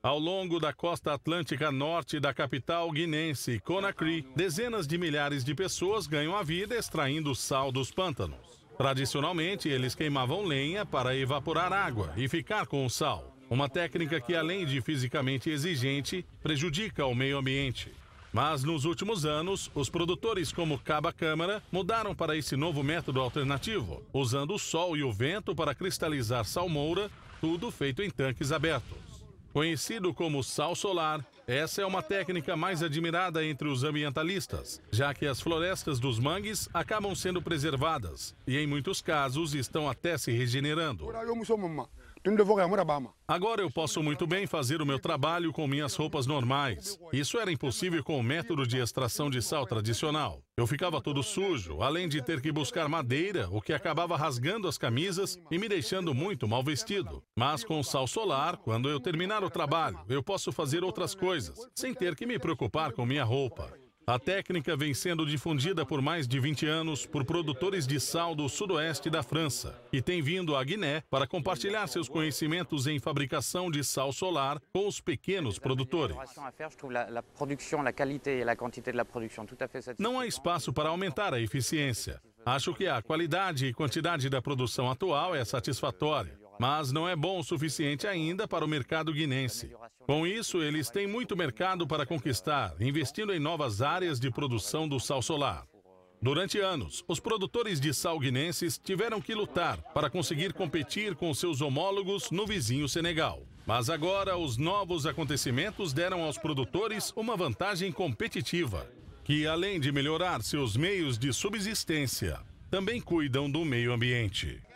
Ao longo da costa atlântica norte da capital guinense, Conakry, dezenas de milhares de pessoas ganham a vida extraindo sal dos pântanos. Tradicionalmente, eles queimavam lenha para evaporar água e ficar com o sal, uma técnica que, além de fisicamente exigente, prejudica o meio ambiente. Mas nos últimos anos, os produtores como Caba Câmara mudaram para esse novo método alternativo, usando o sol e o vento para cristalizar salmoura, tudo feito em tanques abertos. Conhecido como sal solar, essa é uma técnica mais admirada entre os ambientalistas, já que as florestas dos mangues acabam sendo preservadas e, em muitos casos, estão até se regenerando. Agora eu posso muito bem fazer o meu trabalho com minhas roupas normais. Isso era impossível com o método de extração de sal tradicional. Eu ficava todo sujo, além de ter que buscar madeira, o que acabava rasgando as camisas e me deixando muito mal vestido. Mas com o sal solar, quando eu terminar o trabalho, eu posso fazer outras coisas, sem ter que me preocupar com minha roupa. A técnica vem sendo difundida por mais de 20 anos por produtores de sal do sudoeste da França e tem vindo à Guiné para compartilhar seus conhecimentos em fabricação de sal solar com os pequenos produtores. Não há espaço para aumentar a eficiência. Acho que a qualidade e quantidade da produção atual é satisfatória mas não é bom o suficiente ainda para o mercado guinense. Com isso, eles têm muito mercado para conquistar, investindo em novas áreas de produção do sal solar. Durante anos, os produtores de sal guinenses tiveram que lutar para conseguir competir com seus homólogos no vizinho Senegal. Mas agora, os novos acontecimentos deram aos produtores uma vantagem competitiva, que além de melhorar seus meios de subsistência, também cuidam do meio ambiente.